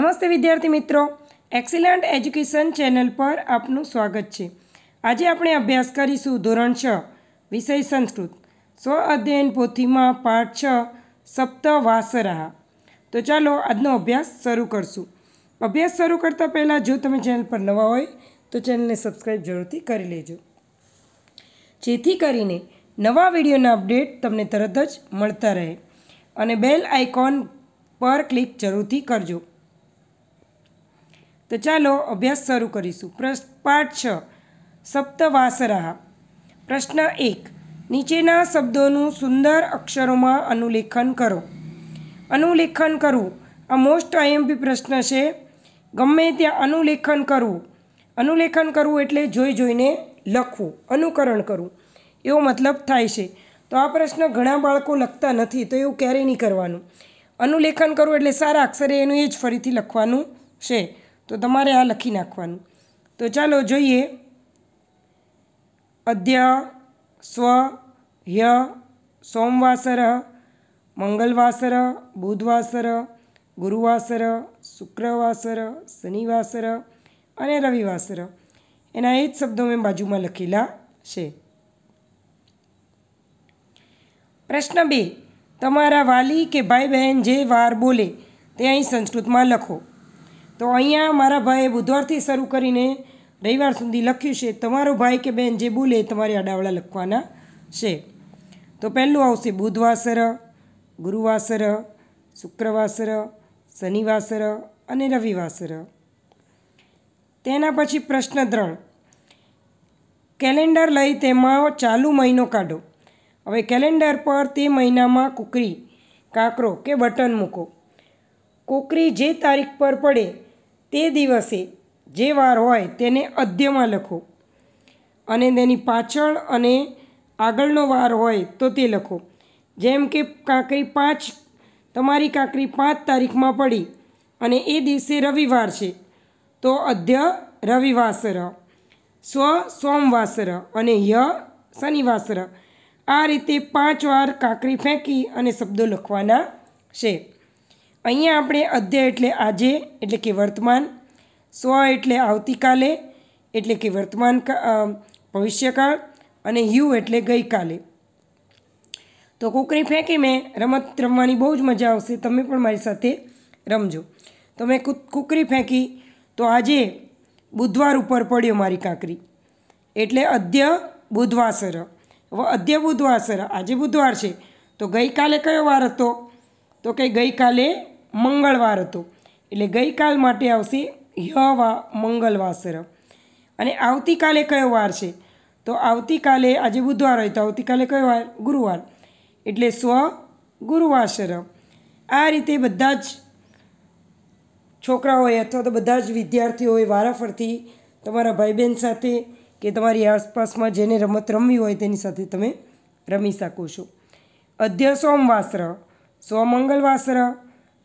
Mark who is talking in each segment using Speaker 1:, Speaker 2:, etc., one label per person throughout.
Speaker 1: નમસ્તે વિદ્યાર્થી મિત્રો એક્સિલન્ટ એજ્યુકેશન ચેનલ પર આપનું સ્વાગત છે આજે આપણે અભ્યાસ કરીશું ધોરણ છ વિષય સંસ્કૃત સ્વ અધ્યયન પોથીમાં પાઠ છ સપ્ત વાસરાહ તો ચાલો આજનો અભ્યાસ શરૂ કરશું અભ્યાસ શરૂ કરતાં પહેલાં જો તમે ચેનલ પર નવા હોય તો ચેનલને સબસ્ક્રાઈબ જરૂરથી કરી લેજો જેથી કરીને નવા વિડીયોના અપડેટ તમને તરત જ મળતા રહે અને બેલ આઇકોન પર ક્લિક જરૂરથી કરજો તો ચાલો અભ્યાસ શરૂ કરીશું પ્રશ્ન પાઠ છ સપ્તવાસરાહ પ્રશ્ન એક નીચેના શબ્દોનું સુંદર અક્ષરોમાં અનુલેખન કરો અનુલેખન કરવું આ મોસ્ટ આઈએમપી પ્રશ્ન છે ગમે ત્યાં અનુલેખન કરવું અનુલેખન કરવું એટલે જોઈ જોઈને લખવું અનુકરણ કરવું એવો મતલબ થાય છે તો આ પ્રશ્ન ઘણા બાળકો લખતા નથી તો એવું ક્યારેય નહીં કરવાનું અનુલેખન કરવું એટલે સારા અક્ષરે એનું એ જ ફરીથી લખવાનું છે તો તમારે આ લખી નાખવાનું તો ચાલો જોઈએ અધ્ય સ્વ હ્ય સોમવાસર મંગલવાસર બુધવાસર ગુરુવાસર શુક્રવાસર શનિવાસર અને રવિવાસર એના એ જ શબ્દો મેં બાજુમાં લખેલા છે પ્રશ્ન બે તમારા વાલી કે ભાઈ બહેન જે વાર બોલે તે અહીં સંસ્કૃતમાં લખો તો અહીંયા મારા ભાઈએ બુધવારથી શરૂ કરીને રવિવાર સુધી લખ્યું છે તમારો ભાઈ કે બેન જે બોલે તમારે અડાવડા લખવાના છે તો પહેલું આવશે બુધવાસર ગુરુવાસર શુક્રવાસર શનિવાસર અને રવિવાસર તેના પછી પ્રશ્ન ત્રણ કેલેન્ડર લઈ તેમાં ચાલુ મહિનો કાઢો હવે કેલેન્ડર પર તે મહિનામાં કુકરી કાંકરો કે બટન મૂકો કોકરી જે તારીખ પર પડે તે દિવસે જે વાર હોય તેને અધ્યમાં લખો અને તેની પાછળ અને આગળનો વાર હોય તો તે લખો જેમ કે કાંકરી પાંચ તમારી કાંકરી પાંચ તારીખમાં પડી અને એ દિવસે રવિવાર છે તો અધ્ય રવિવાસર સ્વ સોમવાસર અને ય શનિવાસર આ રીતે પાંચ વાર કાંકરી ફેંકી અને શબ્દો લખવાના છે અહીંયા આપણે અધ્યાય એટલે આજે એટલે કે વર્તમાન સ્વ એટલે આવતીકાલે એટલે કે વર્તમાન ભવિષ્યકાળ અને યુ એટલે ગઈકાલે તો કૂકરી ફેંકી મેં રમત રમવાની બહુ જ મજા આવશે તમે પણ મારી સાથે રમજો તો મેં કૂકરી ફેંકી તો આજે બુધવાર ઉપર પડ્યો મારી કાંકરી એટલે અધ્ય બુધવાસર હવે અધ્ય બુધવાસર આજે બુધવાર છે તો ગઈકાલે કયો વાર હતો તો કે ગઈકાલે મંગળવાર હતો એટલે ગઈકાલ માટે આવશે યવા મંગલવાસર અને આવતીકાલે કયો વાર છે તો આવતીકાલે આજે બુધવાર હોય તો આવતીકાલે કયો વાર ગુરુવાર એટલે સ્વ ગુરુવાસર આ રીતે બધા જ છોકરાઓએ અથવા તો બધા જ વિદ્યાર્થીઓએ વારાફરતી તમારા ભાઈ બહેન સાથે કે તમારી આસપાસમાં જેને રમત રમવી હોય તેની સાથે તમે રમી શકો છો અધ્ય સોમવાસર સોમંગલવાસર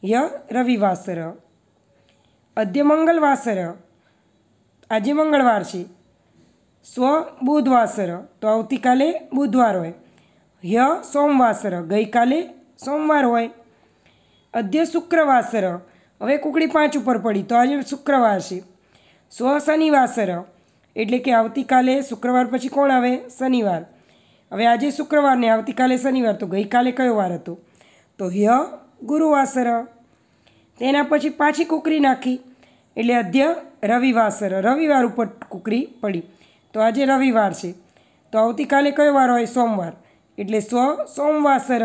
Speaker 1: ય રવિવાસર અદ્ય મંગળવાસર આજે મંગળવાર છે સ્વ બુધવાસર તો આવતીકાલે બુધવાર હોય ય સોમવાસર ગઈકાલે સોમવાર હોય અદ્ય શુક્રવાસર હવે કુકડી પાંચ ઉપર પડી તો આજે શુક્રવાર છે સ્વ શનિવાસર એટલે કે આવતીકાલે શુક્રવાર પછી કોણ આવે શનિવાર હવે આજે શુક્રવાર ને આવતીકાલે શનિવાર તો ગઈકાલે કયો વાર હતો તો હ્ય ગુરુવાસર તેના પછી પાછી કુકરી નાખી એટલે અધ્ય રવિવાસર રવિવાર ઉપર કુકરી પડી તો આજે રવિવાર છે તો આવતીકાલે કયો વાર હોય સોમવાર એટલે સ્વ સોમવાસર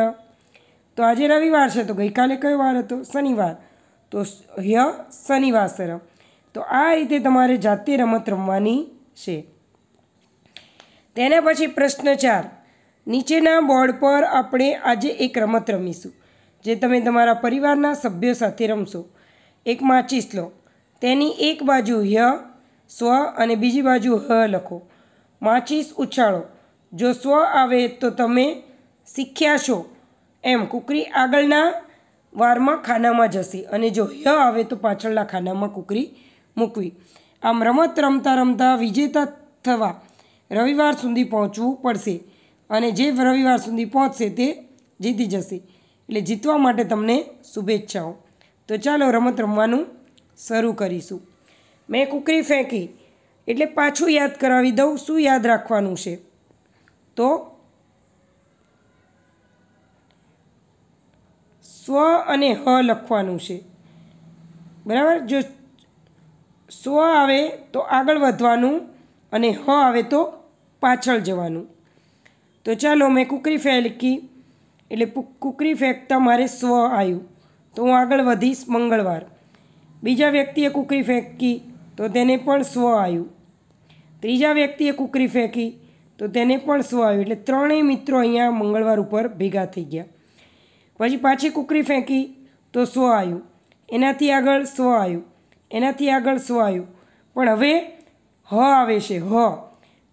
Speaker 1: તો આજે રવિવાર છે તો ગઈકાલે કયો વાર હતો શનિવાર તો હ્ય શનિવાસર તો આ રીતે તમારે જાતે રમત રમવાની છે તેના પછી પ્રશ્ન ચાર નીચેના બોર્ડ પર આપણે આજે એક રમત રમીશું જે તમે તમારા પરિવારના સભ્યો સાથે રમશો એક માચિસ લો તેની એક બાજુ હ્ય સ્વ અને બીજી બાજુ હ લખો માચિસ ઉછાળો જો સ્વ આવે તો તમે શીખ્યા છો એમ કૂકરી આગળના વારમાં ખાનામાં જશે અને જો હ્ય આવે તો પાછળના ખાનામાં કૂકરી મૂકવી આમ રમત રમતા રમતા વિજેતા થવા રવિવાર સુધી પહોંચવું પડશે અને જે રવિવાર સુધી પહોંચશે તે જીતી જશે એટલે જીતવા માટે તમને શુભેચ્છાઓ તો ચાલો રમત રમવાનું શરૂ કરીશું મેં કૂકરી ફેંકી એટલે પાછું યાદ કરાવી દઉં શું યાદ રાખવાનું છે તો સ્વ અને હ લખવાનું છે બરાબર જો સ્વ આવે તો આગળ વધવાનું અને હ આવે તો પાછળ જવાનું તો ચાલો મેં કૂકરી ફેંકી એટલે કૂકરી ફેંકતા મારે સ્વ આવ્યું તો હું આગળ વધીશ મંગળવાર બીજા વ્યક્તિએ કૂકરી ફેંકી તો તેને પણ સ્વ આવ્યું ત્રીજા વ્યક્તિએ કૂકરી ફેંકી તો તેને પણ સ્વ આવ્યું એટલે ત્રણેય મિત્રો અહીંયા મંગળવાર ઉપર ભેગા થઈ ગયા પછી પાછી કૂકરી ફેંકી તો સ્વ આવ્યું એનાથી આગળ સ્વ આવ્યું એનાથી આગળ સ્વ આવ્યું પણ હવે હ આવે છે હ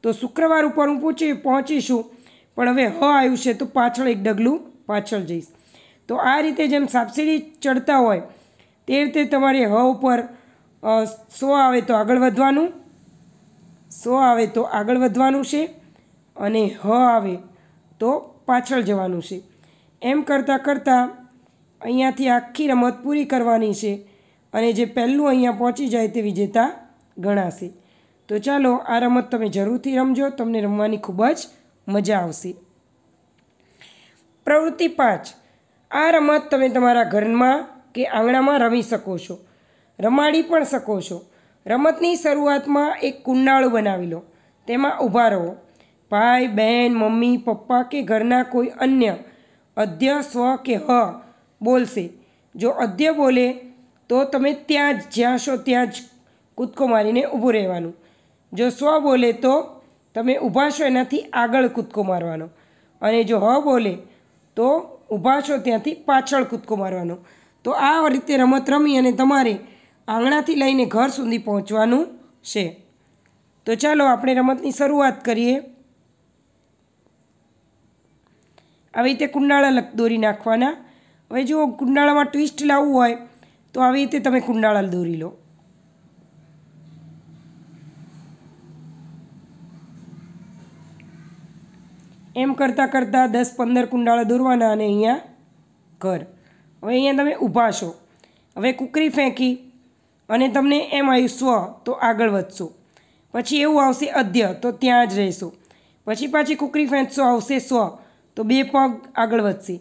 Speaker 1: તો શુક્રવાર ઉપર હું પૂછી પહોંચીશું પણ હવે હ આવ્યું છે તો પાછળ એક ડગલું પાછળ જઈશ તો આ રીતે જેમ સાપસીડી ચડતા હોય તે રીતે તમારે હ ઉપર સો આવે તો આગળ વધવાનું સો આવે તો આગળ વધવાનું છે અને હ આવે તો પાછળ જવાનું છે એમ કરતાં કરતાં અહીંયાથી આખી રમત પૂરી કરવાની છે અને જે પહેલું અહીંયા પહોંચી જાય તે વિજેતા ગણાશે તો ચાલો આ રમત તમે જરૂરથી રમજો તમને રમવાની ખૂબ જ મજા આવશે પ્રવૃત્તિ પાંચ આ રમત તમે તમારા ઘરમાં કે આંગણામાં રમી શકો છો રમાડી પણ શકો છો રમતની શરૂઆતમાં એક કુંડાળું બનાવી લો તેમાં ઊભા રહો ભાઈ બહેન મમ્મી પપ્પા કે ઘરના કોઈ અન્ય અધ્ય સ્વ કે હ બોલશે જો અધ્ય બોલે તો તમે ત્યાં જ જ્યાં છો ત્યાં જ કૂદકો મારીને ઊભું રહેવાનું જો સ્વ બોલે તો તમે ઊભા છો એનાથી આગળ કૂદકો મારવાનો અને જો હ બોલે તો ઊભા છો ત્યાંથી પાછળ કૂદકો મારવાનો તો આ રીતે રમત રમી અને તમારે આંગણાથી લઈને ઘર સુધી પહોંચવાનું છે તો ચાલો આપણે રમતની શરૂઆત કરીએ આવી રીતે કુંડાળા દોરી નાખવાના હવે જો કુંડાળામાં ટ્વિસ્ટ લાવવું હોય તો આવી રીતે તમે કુંડાળા દોરી લો એમ કરતાં કરતાં દસ પંદર કુંડાળા દોરવાના અને અહીંયા ઘર હવે અહીંયા તમે ઊભા છો હવે કૂકરી ફેંકી અને તમને એમ આવ્યું સ્વ તો આગળ વધશો પછી એવું આવશે અધ્ય તો ત્યાં જ રહેશો પછી પાછી કૂકરી ફેંકશો આવશે સ્વ તો બે પગ આગળ વધશે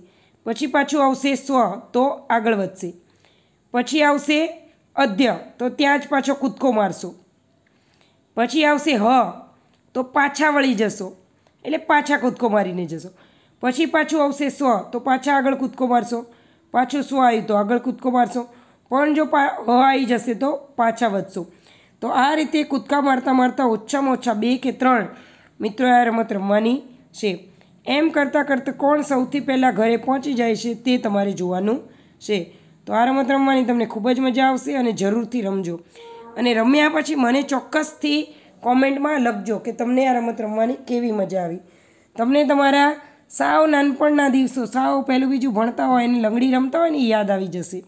Speaker 1: પછી પાછું આવશે સ્વ તો આગળ વધશે પછી આવશે અધ્ય તો ત્યાં જ પાછો કૂદકો મારશો પછી આવશે હ તો પાછા વળી જશો એટલે પાછા કૂદકો મારીને જશો પછી પાછું આવશે સ્વ તો પાછા આગળ કૂદકો મારશો પાછું સ્વ આવ્યું તો આગળ કૂદકો મારશો પણ જો પા હ આવી જશે તો પાછા વધશો તો આ રીતે કૂદકા મારતા મારતા ઓછામાં ઓછા બે કે ત્રણ મિત્રો આ રમત રમવાની છે એમ કરતાં કરતાં કોણ સૌથી પહેલાં ઘરે પહોંચી જાય છે તે તમારે જોવાનું છે તો આ રમત રમવાની તમને ખૂબ જ મજા આવશે અને જરૂરથી રમજો અને રમ્યા પછી મને ચોક્કસથી કોમેન્ટમાં લખજો કે તમને આ રમત રમવાની કેવી મજા આવી તમને તમારા સાવ નાનપણના દિવસો સાવ પહેલું બીજું ભણતા હોય અને લંગડી રમતા હોય ને યાદ આવી જશે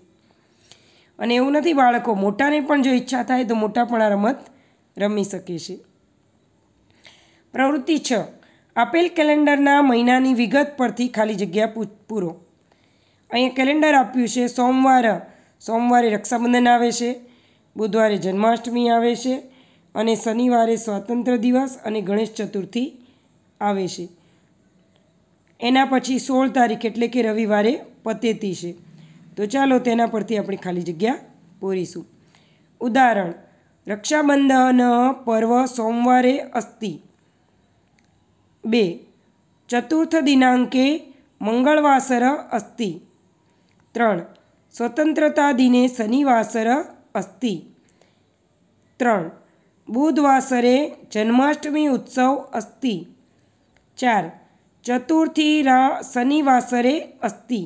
Speaker 1: અને એવું નથી બાળકો મોટાને પણ જો ઈચ્છા થાય તો મોટા પણ આ રમત રમી શકે છે પ્રવૃત્તિ છ આપેલ કેલેન્ડરના મહિનાની વિગત પરથી ખાલી જગ્યા પૂરો અહીંયા કેલેન્ડર આપ્યું છે સોમવાર સોમવારે રક્ષાબંધન આવે છે બુધવારે જન્માષ્ટમી આવે છે અને શનિવારે સ્વાતંત્ર દિવસ અને ગણેશ ચતુર્થી આવે છે એના પછી સોળ તારીખ એટલે કે રવિવારે પતેતી છે તો ચાલો તેના પરથી આપણે ખાલી જગ્યા પૂરીશું ઉદાહરણ રક્ષાબંધન પર્વ સોમવારે અસ્તિ બે ચતુર્થ દિનાંકે મંગળવાસર અસ્તિ ત્રણ સ્વતંત્રતા દિને શનિવાસર અસ્તિ ત્રણ બુધવાસરે જન્માષ્ટમી ઉત્સવ અસ્તિ ચાર ચતુર્થી રા શનિવાસરે અસ્તિ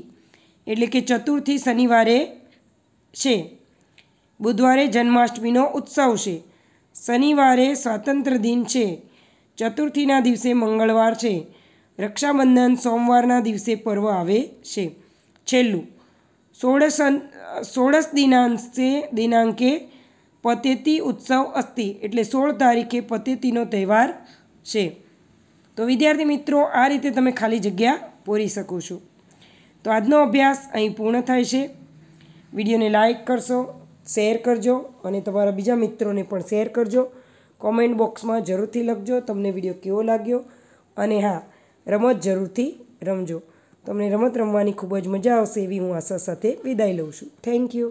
Speaker 1: એટલે કે ચતુર્થી શનિવારે છે બુધવારે જન્માષ્ટમીનો ઉત્સવ છે શનિવારે સ્વાતંત્ર્ય દિન છે ચતુર્થીના દિવસે મંગળવાર છે રક્ષાબંધન સોમવારના દિવસે પર્વ આવે છે છેલ્લું સોળસ સોળસ દિનાંશે દિનાંકે પતેતી ઉત્સવ અસ્તિ એટલે સોળ તારીખે પતેતીનો તહેવાર છે તો વિદ્યાર્થી મિત્રો આ રીતે તમે ખાલી જગ્યા પૂરી શકો છો તો આજનો અભ્યાસ અહીં પૂર્ણ થાય છે વિડીયોને લાઇક કરશો શેર કરજો અને તમારા બીજા મિત્રોને પણ શેર કરજો કોમેન્ટ બોક્સમાં જરૂરથી લખજો તમને વિડીયો કેવો લાગ્યો અને હા રમત જરૂરથી રમજો તમને રમત રમવાની ખૂબ જ મજા આવશે એવી હું આશા સાથે વિદાય લઉં છું થેન્ક યુ